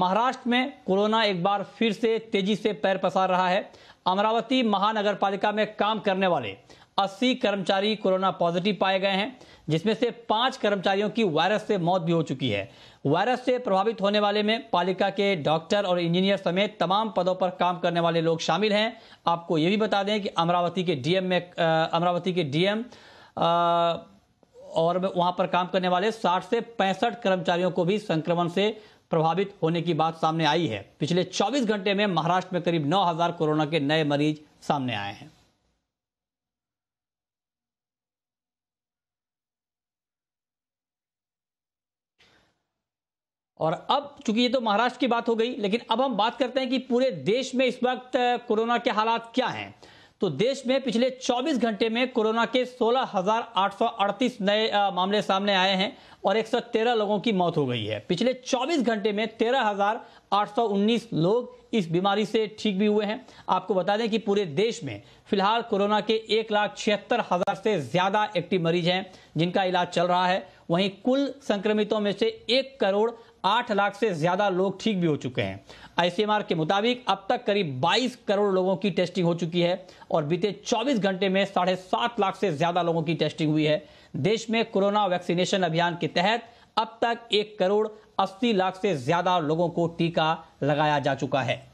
महाराष्ट्र में कोरोना एक बार फिर से तेजी से पैर पसार रहा है अमरावती महानगर पालिका में काम करने वाले 80 कर्मचारी कोरोना पॉजिटिव पाए गए हैं जिसमें से पांच कर्मचारियों की वायरस से मौत भी हो चुकी है वायरस से प्रभावित होने वाले में पालिका के डॉक्टर और इंजीनियर समेत तमाम पदों पर काम करने वाले लोग शामिल हैं आपको ये भी बता दें कि अमरावती के डीएम में अमरावती के डीएम और वहां पर काम करने वाले 60 से पैंसठ कर्मचारियों को भी संक्रमण से प्रभावित होने की बात सामने आई है पिछले 24 घंटे में महाराष्ट्र में करीब 9000 कोरोना के नए मरीज सामने आए हैं और अब चूंकि ये तो महाराष्ट्र की बात हो गई लेकिन अब हम बात करते हैं कि पूरे देश में इस वक्त कोरोना के हालात क्या हैं तो देश में पिछले 24 घंटे में कोरोना के 16,838 नए मामले सामने आए हैं और 113 लोगों की मौत हो गई है पिछले 24 घंटे में 13,819 लोग इस बीमारी से ठीक भी हुए हैं आपको बता दें कि पूरे देश में फिलहाल कोरोना के एक लाख छिहत्तर हजार से ज्यादा एक्टिव मरीज हैं जिनका इलाज चल रहा है वहीं कुल संक्रमितों में से एक करोड़ आठ लाख से ज्यादा लोग ठीक भी हो चुके हैं आईसीएमआर के मुताबिक अब तक करीब बाईस करोड़ लोगों की टेस्टिंग हो चुकी है और बीते चौबीस घंटे में साढ़े सात लाख से ज्यादा लोगों की टेस्टिंग हुई है देश में कोरोना वैक्सीनेशन अभियान के तहत अब तक एक करोड़ अस्सी लाख से ज्यादा लोगों को टीका लगाया जा चुका है